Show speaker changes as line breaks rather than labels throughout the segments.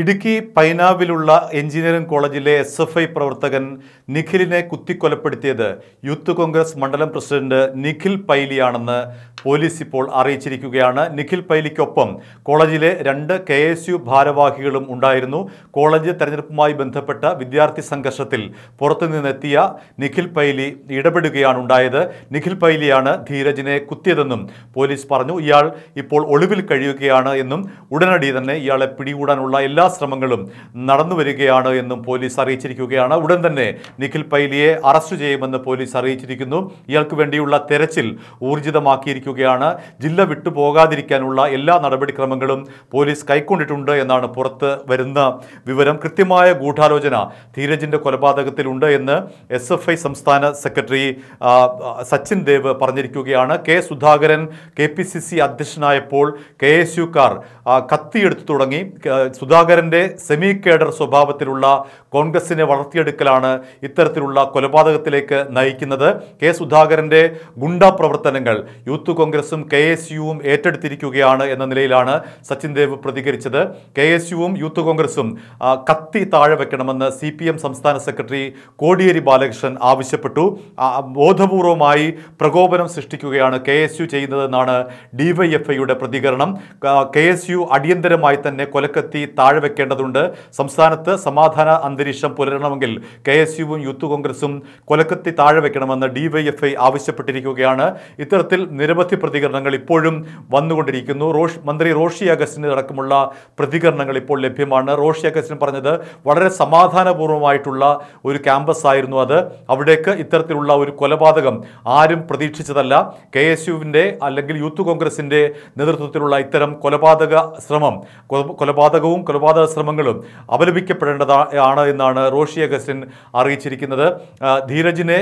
ഇടുക്കി പൈനാവിലുള്ള എഞ്ചിനീയറിംഗ് കോളേജിലെ S F I പ്രവർത്തകൻ നിഖിലിനെ കുത്തിക്കൊലപ്പെടുത്തിയത് യൂത്ത് കോൺഗ്രസ് മണ്ഡലം പ്രസിഡന്റ് നിഖിൽ പൈലിയാണെന്ന് പോലീസ് ഇപ്പോൾ അറിയിച്ചിരിക്കുകയാണ് നിഖിൽ പൈലിക്കൊപ്പം കോളേജിലെ രണ്ട് കെ എസ് യു ഭാരവാഹികളും ഉണ്ടായിരുന്നു കോളേജ് തെരഞ്ഞെടുപ്പുമായി ബന്ധപ്പെട്ട വിദ്യാർത്ഥി സംഘർഷത്തിൽ പുറത്തുനിന്നെത്തിയ നിഖിൽ പൈലി ഇടപെടുകയാണ് ഉണ്ടായത് നിഖിൽ പൈലിയാണ് ധീരജിനെ കുത്തിയതെന്നും പോലീസ് പറഞ്ഞു ഇയാൾ ഇപ്പോൾ ഒളിവിൽ കഴിയുകയാണ് എന്നും ഉടനടി തന്നെ ഇയാളെ പിടികൂടാനുള്ള എല്ലാ എല്ലാ ശ്രമങ്ങളും നടന്നു വരികയാണ് എന്നും പോലീസ് അറിയിച്ചിരിക്കുകയാണ് ഉടൻ തന്നെ നിഖിൽ പൈലിയെ അറസ്റ്റ് ചെയ്യുമെന്ന് പോലീസ് അറിയിച്ചിരിക്കുന്നു ഇയാൾക്ക് വേണ്ടിയുള്ള തെരച്ചിൽ ഊർജിതമാക്കിയിരിക്കുകയാണ് ജില്ല വിട്ടുപോകാതിരിക്കാനുള്ള എല്ലാ നടപടിക്രമങ്ങളും പോലീസ് കൈക്കൊണ്ടിട്ടുണ്ട് എന്നാണ് പുറത്ത് വരുന്ന വിവരം കൃത്യമായ ഗൂഢാലോചന ധീരജിൻ്റെ കൊലപാതകത്തിലുണ്ട് എന്ന് എസ് എഫ് ഐ സംസ്ഥാന സെക്രട്ടറി സച്ചിൻ ദേവ് പറഞ്ഞിരിക്കുകയാണ് K Sudhakaran K P C C അധ്യക്ഷനായപ്പോൾ കെ എസ് യുക്കാർ കത്തിയെടുത്തു തുടങ്ങി സുധാകരൻ പ്രഭാകരന്റെ സെമി കേഡർ സ്വഭാവത്തിലുള്ള കോൺഗ്രസിനെ വളർത്തിയെടുക്കലാണ് ഇത്തരത്തിലുള്ള കൊലപാതകത്തിലേക്ക് നയിക്കുന്നത് കെ സുധാകരന്റെ ഗുണ്ട പ്രവർത്തനങ്ങൾ യൂത്ത് കോൺഗ്രസും കെ എസ് യുവും ഏറ്റെടുത്തിരിക്കുകയാണ് എന്ന നിലയിലാണ് സച്ചിൻ ദേവ് പ്രതികരിച്ചത് കെ എസ് യുവും യൂത്ത് കോൺഗ്രസും കത്തി താഴെ വെക്കണമെന്ന് സി പി എം സംസ്ഥാന സെക്രട്ടറി കോടിയേരി ബാലകൃഷ്ണൻ ആവശ്യപ്പെട്ടു ബോധപൂർവമായി പ്രകോപനം സൃഷ്ടിക്കുകയാണ് കെ എസ് യു ചെയ്യുന്നതെന്നാണ് ഡിവൈഎഫ്ഐയുടെ പ്രതികരണം കെ എസ് യു അടിയന്തരമായി തന്നെ കൊലക്കത്തി താഴെ വെക്കേണ്ടതുണ്ട് സംസ്ഥാനത്ത് സമാധാന അന്തരീക്ഷം പുലരണമെങ്കിൽ കെ എസ് യുവും യൂത്ത് കോൺഗ്രസും കൊലക്കത്തി താഴെ വെക്കണമെന്ന് ഡിവൈഎഫ്ഐ ആവശ്യപ്പെട്ടിരിക്കുകയാണ് ഇത്തരത്തിൽ നിരവധി പ്രതികരണങ്ങൾ ഇപ്പോഴും വന്നുകൊണ്ടിരിക്കുന്നു റോഷ് മന്ത്രി റോഷി അഗസ്റ്റിന് അടക്കമുള്ള പ്രതികരണങ്ങൾ ഇപ്പോൾ ലഭ്യമാണ് റോഷി അഗസ്റ്റിൻ പറഞ്ഞത് വളരെ സമാധാനപൂർവ്വമായിട്ടുള്ള ഒരു ക്യാമ്പസ് ആയിരുന്നു അത് അവിടേക്ക് ഇത്തരത്തിലുള്ള ഒരു കൊലപാതകം ആരും പ്രതീക്ഷിച്ചതല്ല കെ എസ് യുവിൻ്റെ അല്ലെങ്കിൽ യൂത്ത് കോൺഗ്രസിൻ്റെ നേതൃത്വത്തിലുള്ള ഇത്തരം കൊലപാതക ശ്രമം കൊലപാതകവും കൊലപാതക കൊലപാതക ശ്രമങ്ങളും അപലപിക്കപ്പെടേണ്ടതാണ് എന്നാണ് റോഷി അഗസ്റ്റിൻ അറിയിച്ചിരിക്കുന്നത് ധീരജിനെ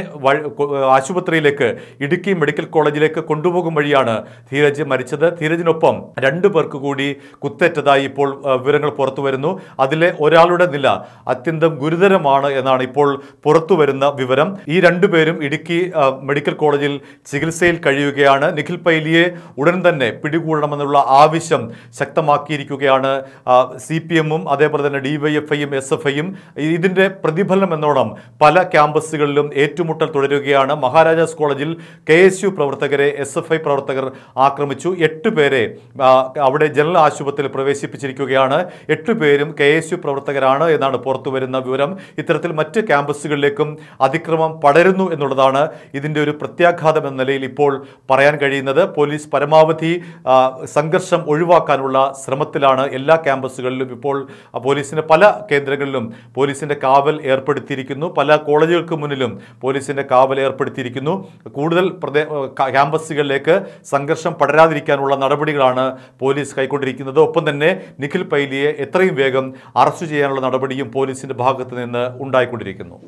ആശുപത്രിയിലേക്ക് ഇടുക്കി മെഡിക്കൽ കോളേജിലേക്ക് കൊണ്ടുപോകും വഴിയാണ് ധീരജ് മരിച്ചത് ധീരജിനൊപ്പം രണ്ടു പേർക്ക് കൂടി കുത്തേറ്റതായി ഇപ്പോൾ വിവരങ്ങൾ പുറത്തു വരുന്നു അതിലെ ഒരാളുടെ നില അത്യന്തം ഗുരുതരമാണ് എന്നാണ് ഇപ്പോൾ പുറത്തു വരുന്ന വിവരം ഈ രണ്ടുപേരും ഇടുക്കി മെഡിക്കൽ കോളേജിൽ ചികിത്സയിൽ കഴിയുകയാണ് നിഖിൽ പൈലിയെ ഉടൻ തന്നെ പിടികൂടണമെന്നുള്ള ആവശ്യം ശക്തമാക്കിയിരിക്കുകയാണ് സി പി എമ്മും അതേപോലെ തന്നെ ഡിവൈഎഫ്ഐയും എസ് എഫ് ഐയും ഇതിൻ്റെ പ്രതിഫലനം എന്നോണം പല ക്യാമ്പസുകളിലും ഏറ്റുമുട്ടൽ തുടരുകയാണ് മഹാരാജാസ് കോളേജിൽ കെ എസ് യു പ്രവർത്തകരെ എസ് എഫ് ഐ പ്രവർത്തകർ ആക്രമിച്ചു എട്ട് പേരെ അവിടെ ജനറൽ ആശുപത്രിയിൽ പ്രവേശിപ്പിച്ചിരിക്കുകയാണ് എട്ട് പേരും കെ എസ് യു പ്രവർത്തകരാണ് എന്നാണ് പുറത്തുവരുന്ന വിവരം ഇത്തരത്തിൽ മറ്റ് ക്യാമ്പസുകളിലേക്കും അതിക്രമം പടരുന്നു എന്നുള്ളതാണ് ഇതിൻ്റെ ഒരു പ്രത്യാഘാതം എന്ന നിലയിൽ ഇപ്പോൾ പറയാൻ കഴിയുന്നത് പോലീസ് പരമാവധി സംഘർഷം ഒഴിവാക്കാനുള്ള ശ്രമത്തിലാണ് എല്ലാ ക്യാമ്പസുകളിലും ഇപ്പോൾ പോലീസിൻ്റെ പല കേന്ദ്രങ്ങളിലും പോലീസിൻ്റെ കാവൽ ഏർപ്പെടുത്തിയിരിക്കുന്നു പല കോളേജുകൾക്ക് മുന്നിലും പോലീസിൻ്റെ കാവൽ ഏർപ്പെടുത്തിയിരിക്കുന്നു കൂടുതൽ പ്രദേ ക്യാമ്പസുകളിലേക്ക് സംഘർഷം പടരാതിരിക്കാനുള്ള നടപടികളാണ് പോലീസ് കൈക്കൊണ്ടിരിക്കുന്നത് ഒപ്പം തന്നെ നിഖിൽ പൈലിയെ എത്രയും വേഗം അറസ്റ്റ് ചെയ്യാനുള്ള നടപടിയും പോലീസിൻ്റെ ഭാഗത്ത് നിന്ന് ഉണ്ടായിക്കൊണ്ടിരിക്കുന്നു